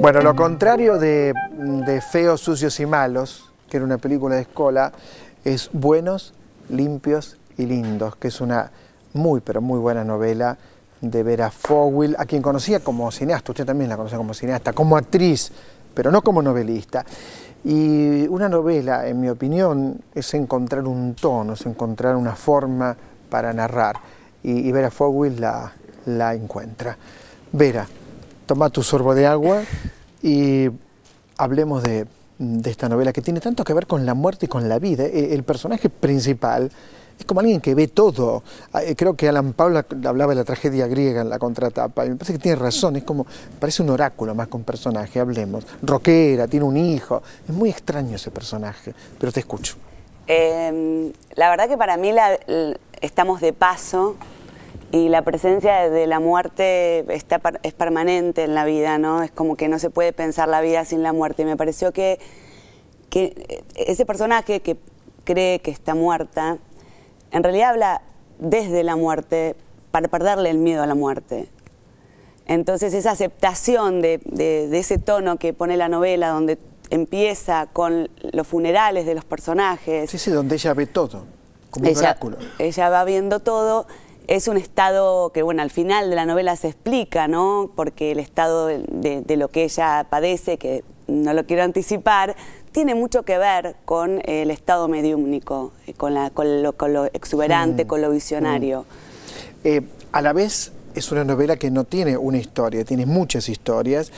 Bueno, lo contrario de, Feos, Sucios y Malos, que era una película de Escola, es Buenos, Limpios y Lindos, que es una muy, pero muy buena novela de Vera Fowell, a quien conocía como cineasta, usted también la conoce como cineasta, como actriz, pero no como novelista. Y una novela, en mi opinión, es encontrar un tono, es encontrar una forma para narrar. Y, Vera Fogwill la, la encuentra. Vera, toma tu sorbo de agua y hablemos de, esta novela que tiene tanto que ver con la muerte y con la vida. E, el personaje principal es como alguien que ve todo. Ah, eh, creo que Alan Paula hablaba de la tragedia griega en la contratapa, y me parece que tiene razón, es como, parece un oráculo más con personaje, hablemos. Roquera, tiene un hijo, es muy extraño ese personaje, pero te escucho. Em, la verdad que para mí estamos de paso y la presencia de la muerte está, es permanente en la vida, ¿no? Es como que no se puede pensar la vida sin la muerte. Y me pareció que eh, ese personaje que cree que está muerta en realidad habla desde la muerte para perderle el miedo a la muerte. Entonces esa aceptación de, ese tono que pone la novela, donde empieza con los funerales de los personajes. Sí, sí, donde ella ve todo, como un oráculo. Ella va viendo todo. Es un estado que, bueno, al final de la novela se explica, ¿no? Porque el estado de lo que ella padece, que no lo quiero anticipar, tiene mucho que ver con el estado mediúmnico, eh, con, la, lo, exuberante, mm. con lo visionario. Mm. Eh, a la vez es una novela que no tiene una historia, tiene muchas historias.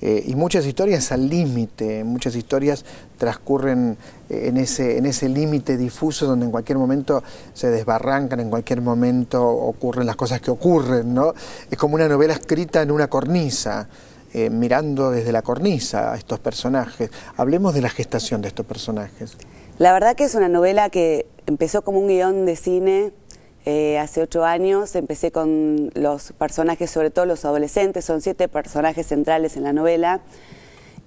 Eh, y muchas historias al límite, muchas historias transcurren en ese, en ese límite difuso donde en cualquier momento se desbarrancan, en cualquier momento ocurren las cosas que ocurren, Es como una novela escrita en una cornisa. Eh, mirando desde la cornisa a estos personajes. Hablemos de la gestación de estos personajes. La verdad que es una novela que empezó como un guión de cine eh, hace ocho años. Empecé con los personajes, sobre todo los adolescentes, son siete personajes centrales en la novela.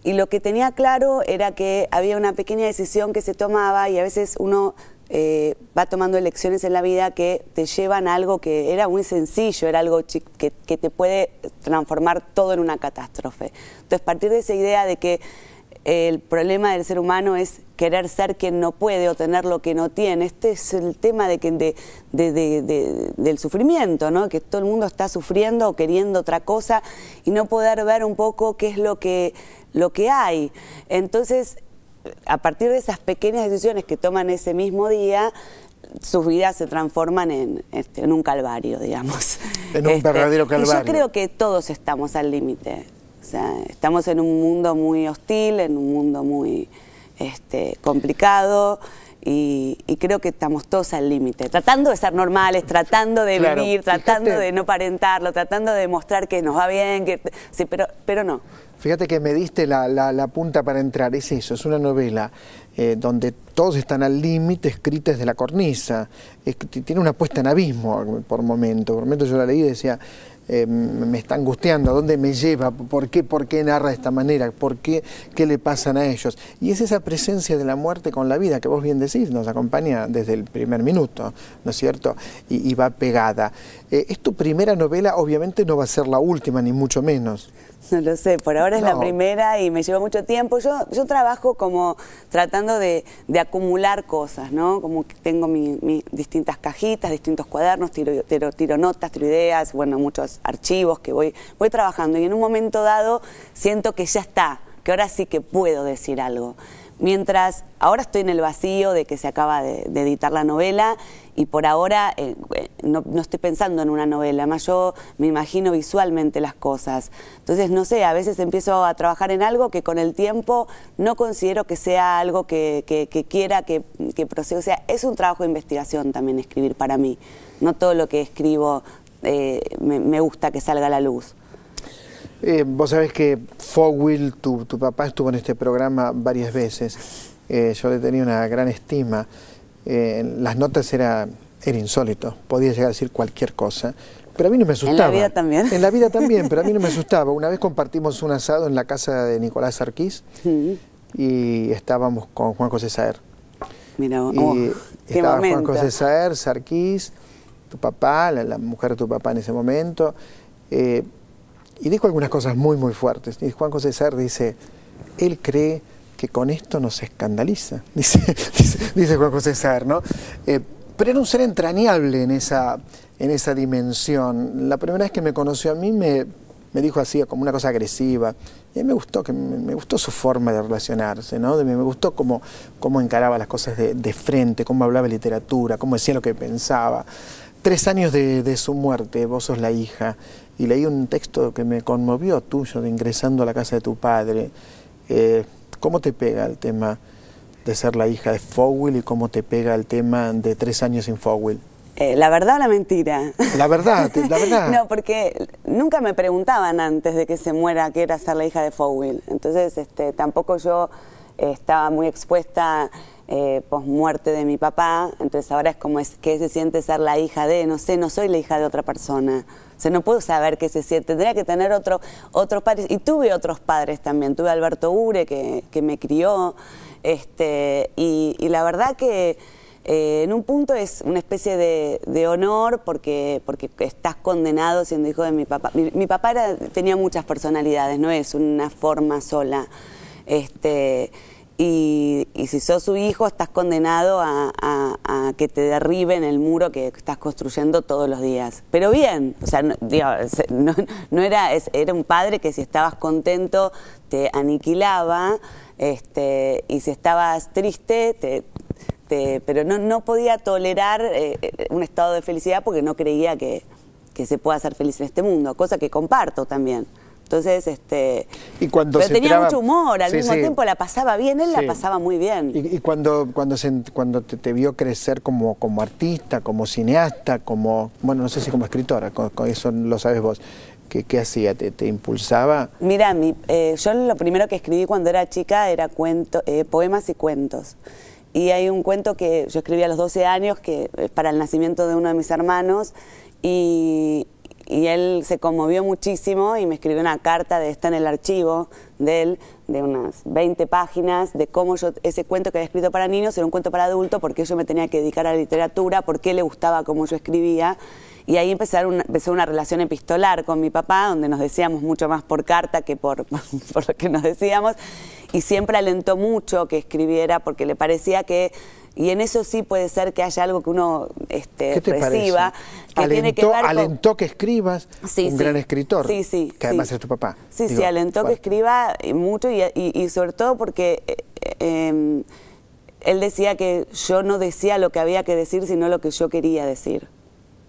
Y lo que tenía claro era que había una pequeña decisión que se tomaba y a veces uno eh, va tomando elecciones en la vida que te llevan a algo que era muy sencillo, era algo que, te puede transformar todo en una catástrofe. Entonces, partir de esa idea de que el problema del ser humano es querer ser quien no puede o tener lo que no tiene. Este es el tema de, que, del sufrimiento, ¿no? que todo el mundo está sufriendo o queriendo otra cosa y no poder ver un poco qué es lo que, lo que hay. Entonces, a partir de esas pequeñas decisiones que toman ese mismo día, sus vidas se transforman en, este, un calvario, digamos. En un este, verdadero calvario. yo creo que todos estamos al límite. estamos en un mundo muy hostil, en un mundo muy este, complicado. Y, creo que estamos todos al límite, tratando de ser normales, tratando de vivir, tratando de no parentarlo, tratando de mostrar que nos va bien, que sí, pero, pero no. Fíjate que me diste la, punta para entrar, es eso, es una novela eh, donde todos están al límite, escrita desde la cornisa, tiene una puesta en abismo por momento, por momento yo la leí y decía, eh, me está angustiando, a dónde me lleva, por qué, por qué narra de esta manera, por qué, qué le pasan a ellos. Y es esa presencia de la muerte con la vida que vos bien decís, nos acompaña desde el primer minuto, ¿no es cierto? Y, va pegada. Eh, es tu primera novela, obviamente no va a ser la última, ni mucho menos. No lo sé, por ahora es la primera y me lleva mucho tiempo. Yo, yo trabajo como tratando de, acumular cosas, ¿no? Como tengo mis distintas cajitas, distintos cuadernos, tiro, tiro notas, tiro ideas, bueno, muchos archivos que voy, voy trabajando y en un momento dado siento que ya está, que ahora sí que puedo decir algo. Mientras ahora estoy en el vacío de que se acaba de, editar la novela y por ahora eh, eh, no, estoy pensando en una novela, más yo me imagino visualmente las cosas. Entonces, no sé, a veces empiezo a trabajar en algo que con el tiempo no considero que sea algo que, quiera que, que proceda. O sea, es un trabajo de investigación también escribir para mí. No todo lo que escribo eh, me, gusta que salga a la luz. Eh, vos sabés que Fogwill, tu, tu, papá, estuvo en este programa varias veces. Eh, yo le tenía una gran estima. las notas era, era insólito, podía llegar a decir cualquier cosa. Pero a mí no me asustaba. En la vida también. En la vida también, pero a mí no me asustaba. Una vez compartimos un asado en la casa de Nicolás Sarquís y estábamos con Juan José Saer. Mira, y oh, estaba Juan José Saer, Sarquís, tu papá, la, mujer de tu papá en ese momento. Eh, y dijo algunas cosas muy, muy fuertes. Y Juan José dice, él cree que con esto nos escandaliza, dice, dice, Juan José ¿no? Eh, pero era un ser entrañable en esa, en esa dimensión. La primera vez que me conoció a mí me, dijo así, como una cosa agresiva. Y me gustó, que me, gustó su forma de relacionarse, ¿no? me gustó cómo, cómo encaraba las cosas de, de frente, cómo hablaba literatura, cómo decía lo que pensaba tres años de, su muerte, vos sos la hija, y leí un texto que me conmovió tuyo de ingresando a la casa de tu padre. Eh, ¿Cómo te pega el tema de ser la hija de fowell y cómo te pega el tema de tres años sin Fowell? Eh, ¿La verdad o la mentira? La verdad, la verdad. no, porque nunca me preguntaban antes de que se muera qué era ser la hija de fowell Entonces, este, tampoco yo eh, estaba muy expuesta eh, muerte de mi papá, entonces ahora es como es, que se siente ser la hija de, no sé, no soy la hija de otra persona. O sea, no puedo saber qué se siente. Tendría que tener otro, otros padres. Y tuve otros padres también. Tuve Alberto Ure, que, me crió. Este, y, la verdad que eh, en un punto es una especie de, honor porque, porque estás condenado siendo hijo de mi papá. Mi, papá tenía muchas personalidades, no es una forma sola. Este, y, si sos su hijo, estás condenado a, que te derriben el muro que estás construyendo todos los días. Pero bien, o sea, no, era, era un padre que si estabas contento te aniquilaba, este, y si estabas triste pero no, podía tolerar eh, eh, un estado de felicidad porque no creía que, que, se pueda ser feliz en este mundo, cosa que comparto también. Entonces, este. Y cuando tenía mucho humor, al mismo tiempo la pasaba bien, él la pasaba muy bien. Y, cuando, cuando, se, cuando te, vio crecer como, como artista, como cineasta, como. Bueno, no sé si como escritora, con, eso lo sabes vos. ¿Qué, qué hacía? ¿Te, ¿Te, impulsaba? Mira, mi, eh, yo lo primero que escribí cuando era chica era cuento, eh, poemas y cuentos. Y hay un cuento que yo escribí a los 12 años que es eh, para el nacimiento de uno de mis hermanos y, y él se conmovió muchísimo y me escribió una carta de está en el archivo de él, de unas 20 páginas, de cómo yo ese cuento que había escrito para niños era un cuento para adultos, porque yo me tenía que dedicar a la literatura, porque le gustaba cómo yo escribía. Y ahí empezó una relación epistolar con mi papá, donde nos decíamos mucho más por carta que por, por lo que nos decíamos. Y siempre alentó mucho que escribiera, porque le parecía que y en eso sí puede ser que haya algo que uno este, reciba. Que alentó, que alentó que escribas un gran escritor. Sí, sí. Que además es tu papá. Sí, sí, alentó que escriba mucho y, sobre todo porque eh, em, él decía que yo no decía lo que había que decir, sino lo que yo quería decir.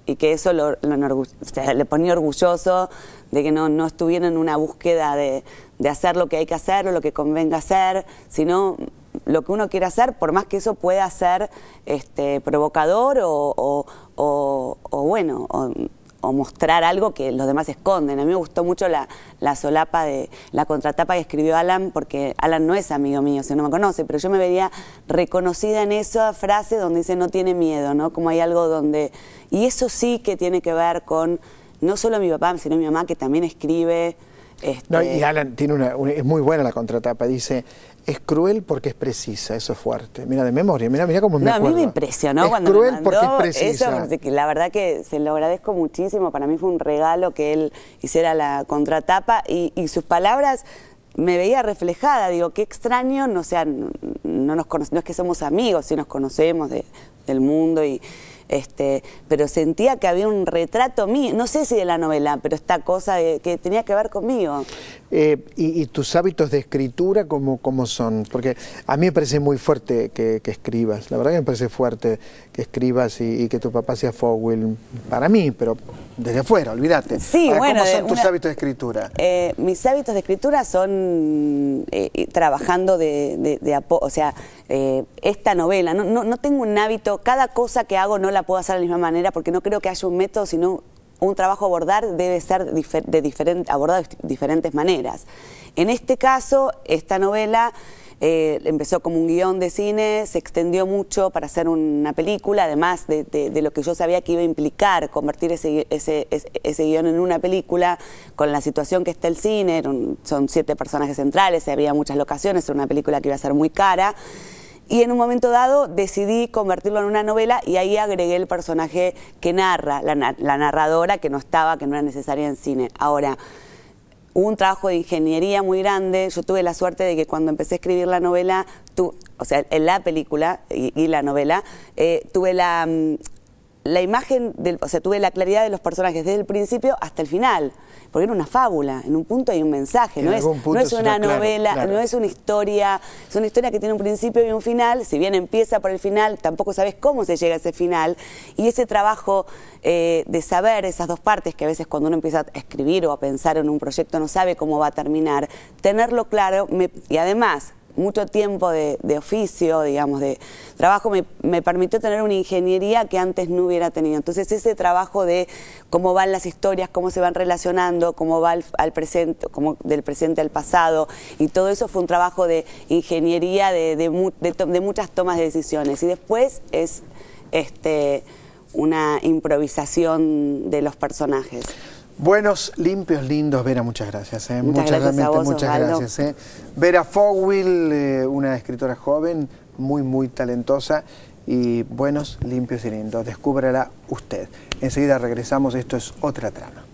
Y que eso lo, le ponía orgulloso de que no, no estuviera en una búsqueda de, de hacer lo que hay que hacer o lo que convenga hacer, sino lo que uno quiere hacer, por más que eso pueda ser este, provocador o, bueno, o mostrar algo que los demás esconden. A mí me gustó mucho la, solapa de la contratapa que escribió Alan, porque Alan no es amigo mío, si no me conoce, pero yo me veía reconocida en esa frase donde dice no tiene miedo, ¿no? Como hay algo donde. Y eso sí que tiene que ver con no solo mi papá, sino mi mamá que también escribe. No, y este Alan tiene una, es muy buena la contratapa, dice, es cruel porque es precisa, eso es fuerte. Mira, de memoria, mira, mira cómo me acuerdo. a mí me impresionó cuando me mandó porque Eso, la verdad que se lo agradezco muchísimo, para mí fue un regalo que él hiciera la contratapa y, y sus palabras me veía reflejada, digo, qué extraño, no, no, nos no es que somos amigos, sí nos conocemos de, del mundo y este, pero sentía que había un retrato mío, no sé si de la novela, pero esta cosa que tenía que ver conmigo. Eh, y, tus hábitos de escritura cómo, son? Porque a mí me parece muy fuerte que, escribas, la verdad que me parece fuerte que escribas y, que tu papá sea Fowl para mí, pero desde afuera, olvídate. Sí, ¿Cómo son tus hábitos de escritura? Eh, mis hábitos de escritura son eh, trabajando de, apoyo, o sea, eh, esta novela. No, no, no, tengo un hábito, cada cosa que hago no la puedo hacer de la misma manera porque no creo que haya un método, sino un trabajo abordar debe ser de abordado de diferentes maneras. En este caso, esta novela eh, empezó como un guión de cine, se extendió mucho para hacer una película, además de, lo que yo sabía que iba a implicar convertir ese, ese, ese, guión en una película, con la situación que está el cine, son siete personajes centrales, había muchas locaciones, era una película que iba a ser muy cara. Y en un momento dado decidí convertirlo en una novela y ahí agregué el personaje que narra, la, narradora que no estaba, que no era necesaria en cine. Ahora, hubo un trabajo de ingeniería muy grande. Yo tuve la suerte de que cuando empecé a escribir la novela, o sea, en la película y, la novela, eh, tuve la, mm, la imagen, del, o sea, tuve la claridad de los personajes desde el principio hasta el final, porque era una fábula, en un punto hay un mensaje, no es, es una novela, no es una historia, es una historia que tiene un principio y un final, si bien empieza por el final, tampoco sabes cómo se llega a ese final, y ese trabajo eh, de saber esas dos partes, que a veces cuando uno empieza a escribir o a pensar en un proyecto no sabe cómo va a terminar, tenerlo claro, y además mucho tiempo de, oficio, digamos, de trabajo, me, permitió tener una ingeniería que antes no hubiera tenido. Entonces ese trabajo de cómo van las historias, cómo se van relacionando, cómo va al, presente, cómo del presente al pasado, y todo eso fue un trabajo de ingeniería, de, muchas tomas de decisiones. Y después es este, una improvisación de los personajes. Buenos, limpios, lindos. Vera, muchas gracias. Eh. Muchas, gracias. muchas gracias eh. Vera Fowil, eh, una escritora joven, muy, muy talentosa. Y buenos, limpios y lindos. Descúbrala usted. Enseguida regresamos. Esto es otra trama.